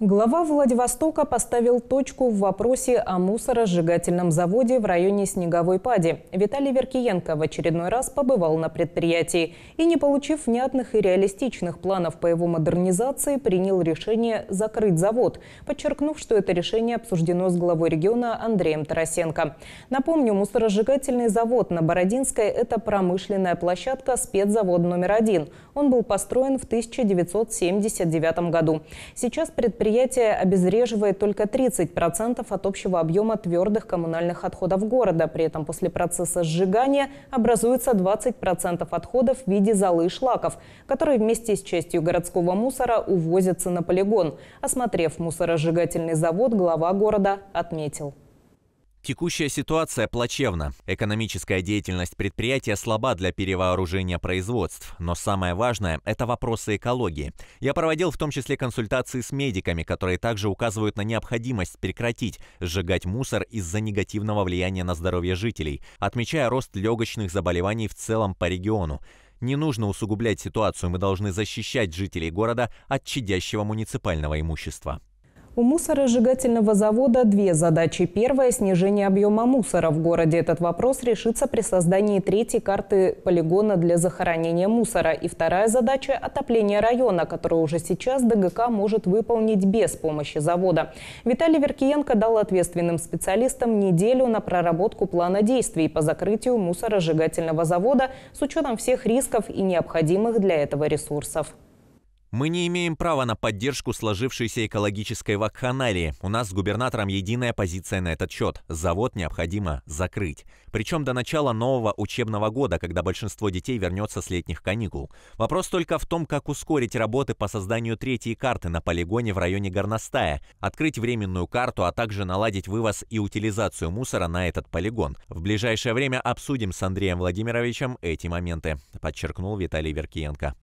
Глава Владивостока поставил точку в вопросе о мусоросжигательном заводе в районе Снеговой Пади. Виталий Веркиенко в очередной раз побывал на предприятии и, не получив внятных и реалистичных планов по его модернизации, принял решение закрыть завод, подчеркнув, что это решение обсуждено с главой региона Андреем Тарасенко. Напомню, мусоросжигательный завод на Бородинской – это промышленная площадка спецзавод номер один. Он был построен в 1979 году. Сейчас предприятие предприятие обезвреживает только 30% от общего объема твердых коммунальных отходов города. При этом после процесса сжигания образуется 20% отходов в виде золы и шлаков, которые вместе с частью городского мусора увозятся на полигон. Осмотрев мусоросжигательный завод, глава города отметил. Текущая ситуация плачевна. Экономическая деятельность предприятия слаба для перевооружения производств. Но самое важное – это вопросы экологии. Я проводил в том числе консультации с медиками, которые также указывают на необходимость прекратить сжигать мусор из-за негативного влияния на здоровье жителей, отмечая рост легочных заболеваний в целом по региону. Не нужно усугублять ситуацию, мы должны защищать жителей города от чадящего муниципального имущества. У мусоросжигательного завода две задачи. Первая – снижение объема мусора в городе. Этот вопрос решится при создании третьей карты полигона для захоронения мусора. И вторая задача – отопление района, которое уже сейчас ДГК может выполнить без помощи завода. Виталий Веркиенко дал ответственным специалистам неделю на проработку плана действий по закрытию мусоросжигательного завода с учетом всех рисков и необходимых для этого ресурсов. Мы не имеем права на поддержку сложившейся экологической вакханалии. У нас с губернатором единая позиция на этот счет. Завод необходимо закрыть. Причем до начала нового учебного года, когда большинство детей вернется с летних каникул. Вопрос только в том, как ускорить работы по созданию третьей карты на полигоне в районе Горностая, открыть временную карту, а также наладить вывоз и утилизацию мусора на этот полигон. В ближайшее время обсудим с Андреем Владимировичем эти моменты, подчеркнул Виталий Веркиенко.